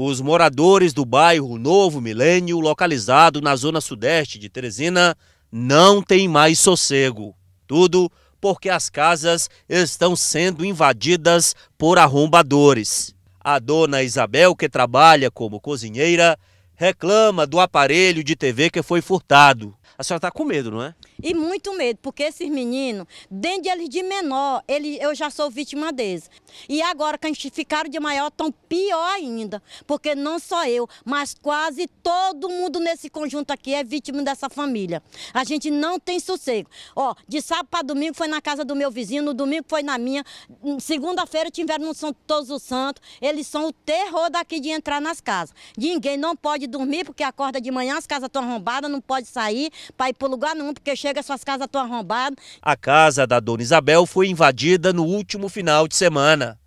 Os moradores do bairro Novo Milênio, localizado na zona sudeste de Teresina, não têm mais sossego. Tudo porque as casas estão sendo invadidas por arrombadores. A dona Isabel, que trabalha como cozinheira, reclama do aparelho de TV que foi furtado. A senhora está com medo, não é? E muito medo, porque esses meninos, desde deles de menor, ele, eu já sou vítima deles. E agora que a gente ficaram de maior, estão pior ainda. Porque não só eu, mas quase todo mundo nesse conjunto aqui é vítima dessa família. A gente não tem sossego. Ó, de sábado para domingo foi na casa do meu vizinho, no domingo foi na minha. Segunda-feira tiveram no São Todos os Santos. Eles são o terror daqui de entrar nas casas. Ninguém não pode dormir porque acorda de manhã, as casas estão arrombadas, não pode sair para ir para lugar nenhum, porque chega suas casas estão arrombadas. A casa da dona Isabel foi invadida no último final de semana.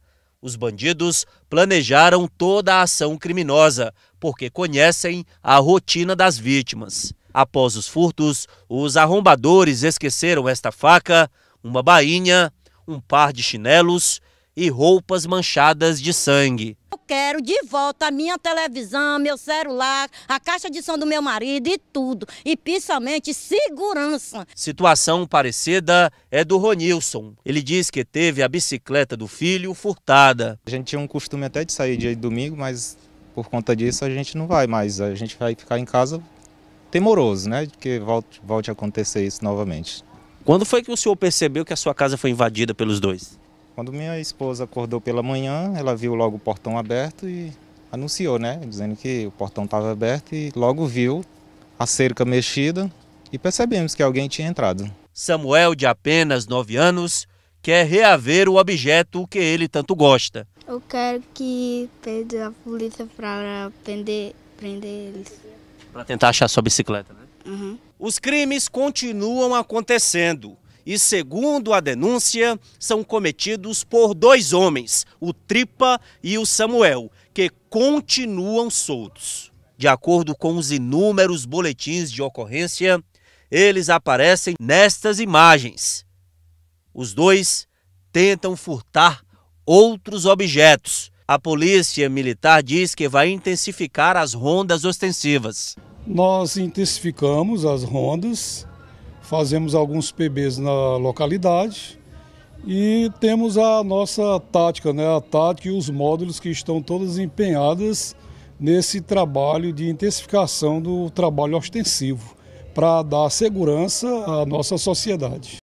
Os bandidos planejaram toda a ação criminosa, porque conhecem a rotina das vítimas. Após os furtos, os arrombadores esqueceram esta faca, uma bainha, um par de chinelos e roupas manchadas de sangue. Eu quero de volta a minha televisão, meu celular, a caixa de som do meu marido e tudo. E principalmente segurança. Situação parecida é do Ronilson. Ele diz que teve a bicicleta do filho furtada. A gente tinha um costume até de sair dia de domingo, mas por conta disso a gente não vai mais. A gente vai ficar em casa temoroso, né? De que volte, volte a acontecer isso novamente. Quando foi que o senhor percebeu que a sua casa foi invadida pelos dois? Quando minha esposa acordou pela manhã, ela viu logo o portão aberto e anunciou, né? Dizendo que o portão estava aberto e logo viu a cerca mexida e percebemos que alguém tinha entrado. Samuel, de apenas 9 anos, quer reaver o objeto que ele tanto gosta. Eu quero que pede a polícia para prender, prender eles. Para tentar achar sua bicicleta, né? Uhum. Os crimes continuam acontecendo e, segundo a denúncia, são cometidos por dois homens, o Tripa e o Samuel, que continuam soltos. De acordo com os inúmeros boletins de ocorrência, eles aparecem nestas imagens. Os dois tentam furtar outros objetos. A polícia militar diz que vai intensificar as rondas ostensivas. Nós intensificamos as rondas fazemos alguns PBs na localidade e temos a nossa tática, né? a tática e os módulos que estão todas empenhadas nesse trabalho de intensificação do trabalho ostensivo para dar segurança à nossa sociedade.